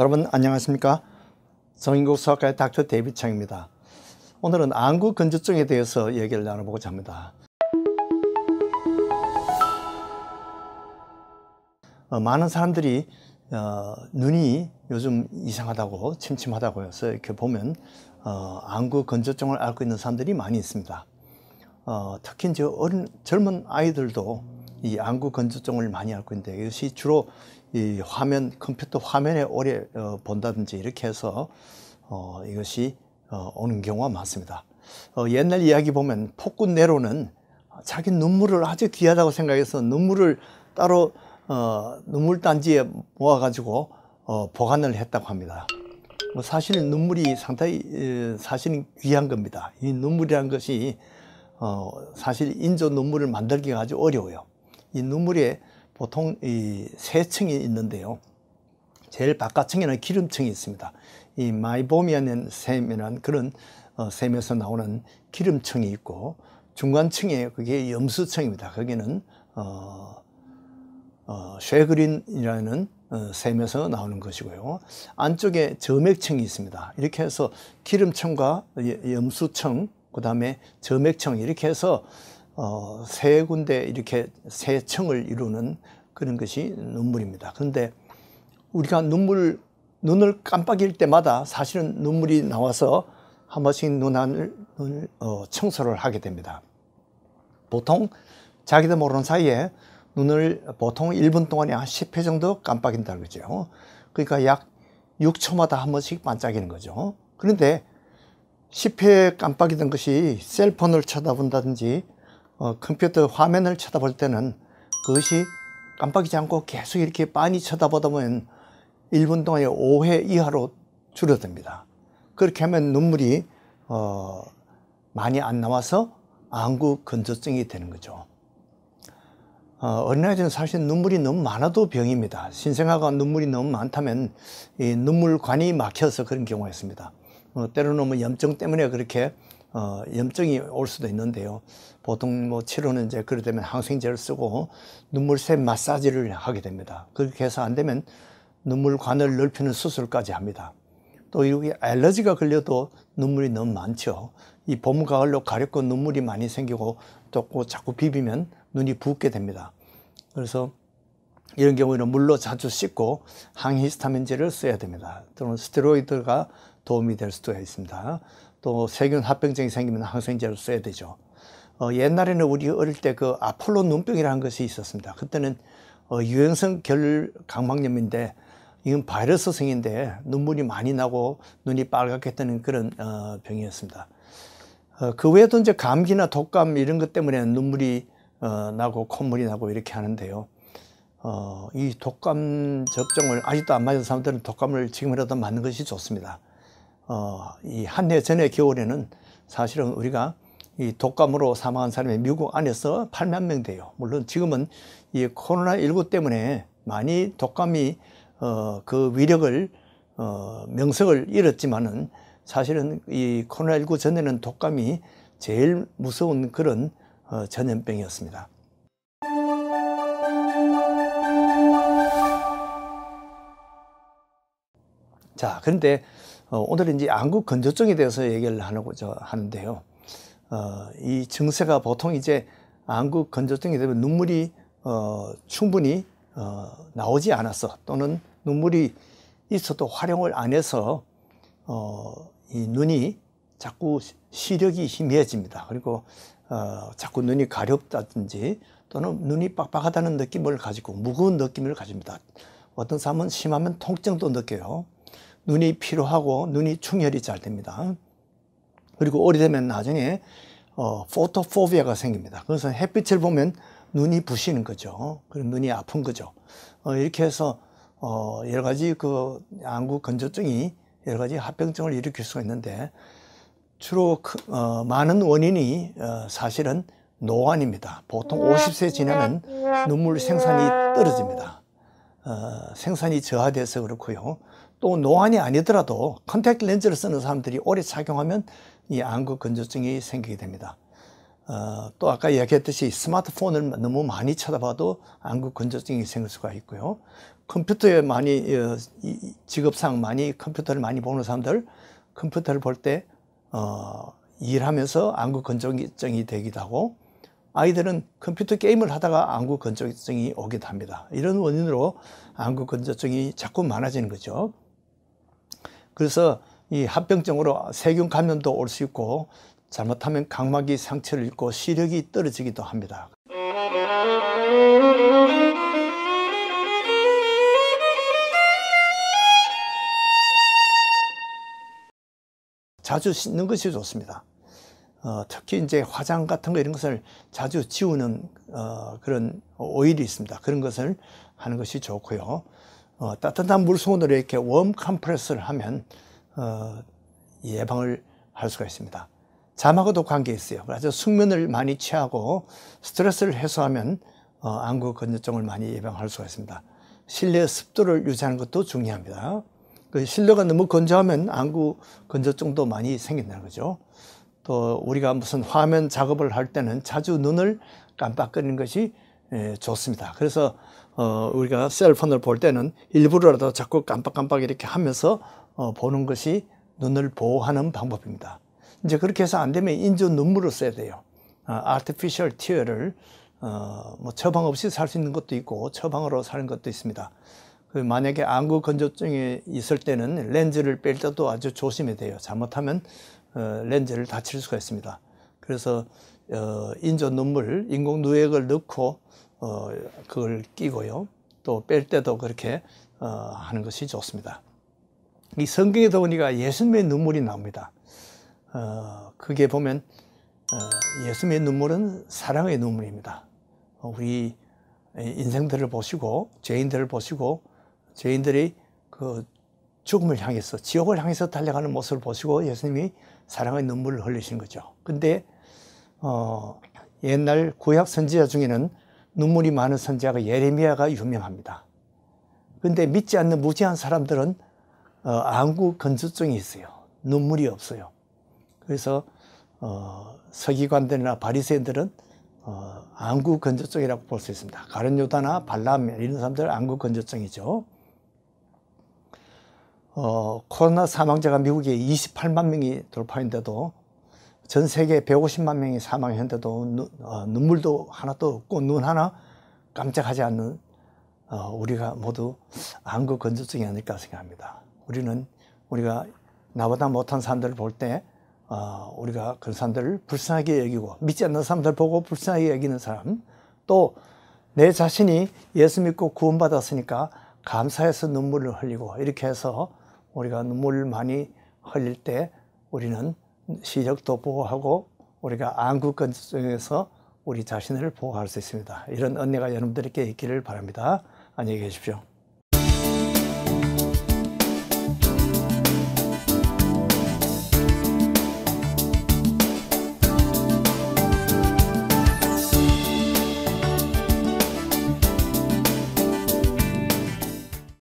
여러분 안녕하십니까? 성인국 수학과의 닥터 데이비창입니다. 오늘은 안구 건조증에 대해서 얘기를 나눠보고자 합니다. 어, 많은 사람들이 어, 눈이 요즘 이상하다고 침침하다고 해서 이렇게 보면 어, 안구 건조증을 앓고 있는 사람들이 많이 있습니다. 어, 특히 이제 어린 젊은 아이들도 이 안구 건조증을 많이 앓고 있는데 이것이 주로 이 화면 컴퓨터 화면에 오래 어, 본다든지 이렇게 해서 어, 이것이 어, 오는 경우가 많습니다. 어, 옛날 이야기 보면 폭군 내로는 자기 눈물을 아주 귀하다고 생각해서 눈물을 따로 어, 눈물 단지에 모아가지고 어, 보관을 했다고 합니다. 뭐 사실 눈물이 상당히 어, 사실은 귀한 겁니다. 이 눈물이란 것이 어, 사실 인조 눈물을 만들기가 아주 어려워요. 이 눈물에 보통 이 세 층이 있는데요. 제일 바깥층에는 기름층이 있습니다. 이 마이보미아는 샘이라는 그런 어, 샘에서 나오는 기름층이 있고 중간층에 그게 염수층입니다. 거기는 어, 어, 쉐그린이라는 어, 샘에서 나오는 것이고요. 안쪽에 저맥층이 있습니다. 이렇게 해서 기름층과 예, 염수층, 그 다음에 저맥층 이렇게 해서 어, 세 군데 이렇게 세 층을 이루는 그런 것이 눈물입니다. 그런데 우리가 눈물 눈을 깜빡일 때마다 사실은 눈물이 나와서 한 번씩 눈안을 어, 청소를 하게 됩니다. 보통 자기도 모르는 사이에 눈을 보통 1분 동안에 한 10회 정도 깜빡인다그러죠 그러니까 약 6초마다 한 번씩 반짝이는 거죠. 그런데 10회 깜빡이던 것이 셀폰을 쳐다본다든지 어, 컴퓨터 화면을 쳐다볼 때는 그것이 깜빡이지 않고 계속 이렇게 빤히 쳐다보다 보면 1분 동안에 5회 이하로 줄어듭니다. 그렇게 하면 눈물이 어, 많이 안 나와서 안구 건조증이 되는 거죠. 어, 어린아이들은 사실 눈물이 너무 많아도 병입니다. 신생아가 눈물이 너무 많다면 눈물관이 막혀서 그런 경우가 있습니다. 어, 때로는 뭐 염증 때문에 그렇게 어, 염증이 올 수도 있는데요. 보통 뭐 치료는 이제 그러되면 항생제를 쓰고 눈물샘 마사지를 하게 됩니다. 그렇게 해서 안 되면 눈물관을 넓히는 수술까지 합니다. 또 여기 알러지가 걸려도 눈물이 너무 많죠. 이 봄, 가을로 가렵고 눈물이 많이 생기고 또 자꾸 비비면 눈이 붓게 됩니다. 그래서 이런 경우에는 물로 자주 씻고 항히스타민제를 써야 됩니다. 또는 스테로이드가 도움이 될 수도 있습니다. 또 세균 합병증이 생기면 항생제로 써야 되죠. 어, 옛날에는 우리 어릴 때 그 아폴로 눈병이라는 것이 있었습니다. 그때는 어, 유행성 결 강막염인데 이건 바이러스성인데 눈물이 많이 나고 눈이 빨갛게 뜨는 그런 어, 병이었습니다. 어, 그 외에도 이제 감기나 독감 이런 것 때문에 눈물이 어, 나고 콧물이 나고 이렇게 하는데요. 어, 이 독감 접종을 아직도 안 맞은 사람들은 독감을 지금이라도 맞는 것이 좋습니다. 어, 이 한 해 전의 겨울에는 사실은 우리가 이 독감으로 사망한 사람이 미국 안에서 8만 명 돼요. 물론 지금은 이 코로나19 때문에 많이 독감이 어, 그 위력을 어, 명성을 잃었지만은 사실은 이 코로나19 전에는 독감이 제일 무서운 그런 어, 전염병이었습니다. 자, 그런데 어, 오늘은 이제 안구 건조증에 대해서 얘기를 하려고자 하는데요. 어, 이 증세가 보통 이제 안구 건조증이 되면 눈물이 어, 충분히 어, 나오지 않았어 또는 눈물이 있어도 활용을 안 해서 어, 이 눈이 자꾸 시력이 희미해집니다. 그리고 어, 자꾸 눈이 가렵다든지 또는 눈이 빡빡하다는 느낌을 가지고 무거운 느낌을 가집니다. 어떤 사람은 심하면 통증도 느껴요. 눈이 피로하고 눈이 충혈이 잘 됩니다. 그리고 오래되면 나중에 어, 포토포비아가 생깁니다. 그것은 햇빛을 보면 눈이 부시는 거죠. 그럼 눈이 아픈 거죠. 어, 이렇게 해서 어, 여러 가지 그 안구 건조증이 여러 가지 합병증을 일으킬 수가 있는데 주로 그, 어, 많은 원인이 어, 사실은 노안입니다. 보통 50세 지나면 눈물 생산이 떨어집니다. 어, 생산이 저하돼서 그렇고요. 또 노안이 아니더라도 컨택트 렌즈를 쓰는 사람들이 오래 착용하면 이 안구 건조증이 생기게 됩니다. 어, 또 아까 이야기했듯이 스마트폰을 너무 많이 쳐다봐도 안구 건조증이 생길 수가 있고요. 컴퓨터에 많이 어, 직업상 많이 컴퓨터를 많이 보는 사람들 컴퓨터를 볼때 어, 일하면서 안구 건조증이 되기도 하고 아이들은 컴퓨터 게임을 하다가 안구 건조증이 오기도 합니다. 이런 원인으로 안구 건조증이 자꾸 많아지는 거죠. 그래서 이 합병증으로 세균 감염도 올 수 있고 잘못하면 각막이 상처를 입고 시력이 떨어지기도 합니다. 자주 씻는 것이 좋습니다. 어, 특히 이제 화장 같은 거 이런 것을 자주 지우는 어, 그런 오일이 있습니다. 그런 것을 하는 것이 좋고요. 어, 따뜻한 물수건으로 이렇게 웜 컴프레스를 하면 어, 예방을 할 수가 있습니다. 자막하도 관계 있어요. 그래서 숙면을 많이 취하고 스트레스를 해소하면 어, 안구 건조증을 많이 예방할 수가 있습니다. 실내 습도를 유지하는 것도 중요합니다. 그 실내가 너무 건조하면 안구 건조증도 많이 생긴다는 거죠. 또 우리가 무슨 화면 작업을 할 때는 자주 눈을 깜빡거리는 것이 예, 좋습니다. 그래서 어, 우리가 셀폰을 볼 때는 일부러라도 자꾸 깜빡깜빡 이렇게 하면서 어, 보는 것이 눈을 보호하는 방법입니다. 이제 그렇게 해서 안 되면 인조 눈물을 써야 돼요. 아, artificial tear를 어, 뭐 처방 없이 살 수 있는 것도 있고 처방으로 사는 것도 있습니다. 그 만약에 안구 건조증이 있을 때는 렌즈를 뺄 때도 아주 조심해야 돼요. 잘못하면 어, 렌즈를 다칠 수가 있습니다. 그래서 어, 인조 눈물, 인공 누액을 넣고 어, 그걸 끼고요. 또 뺄 때도 그렇게 어, 하는 것이 좋습니다. 이 성경에 보니까 예수님의 눈물이 나옵니다. 어, 그게 보면 어, 예수님의 눈물은 사랑의 눈물입니다. 어, 우리 인생들을 보시고 죄인들을 보시고 죄인들이 그 죽음을 향해서 지옥을 향해서 달려가는 모습을 보시고 예수님이 사랑의 눈물을 흘리신 거죠. 근데 어, 옛날 구약 선지자 중에는 눈물이 많은 선지자가 예레미야가 유명합니다. 그런데 믿지 않는 무지한 사람들은 어, 안구 건조증이 있어요. 눈물이 없어요. 그래서 어, 서기관들이나 바리새인들은 어, 안구 건조증이라고 볼 수 있습니다. 가른 요다나 발람 이런 사람들 안구 건조증이죠. 어, 코로나 사망자가 미국에 28만 명이 돌파했는데도 전 세계 150만 명이 사망했는데도 눈, 어, 눈물도 하나도 없고 눈 하나 깜짝하지 않는 어, 우리가 모두 안구 건조증이 아닐까 생각합니다. 우리는 우리가 나보다 못한 사람들을 볼때 어, 우리가 그런 사람들을 불쌍하게 여기고 믿지 않는 사람들 보고 불쌍하게 여기는 사람 또 내 자신이 예수 믿고 구원받았으니까 감사해서 눈물을 흘리고 이렇게 해서 우리가 눈물을 많이 흘릴 때 우리는 시력도 보호하고 우리가 안구건중에서 우리 자신을 보호할 수 있습니다. 이런 언니가 여러분들께 있기를 바랍니다. 안녕히 계십시오.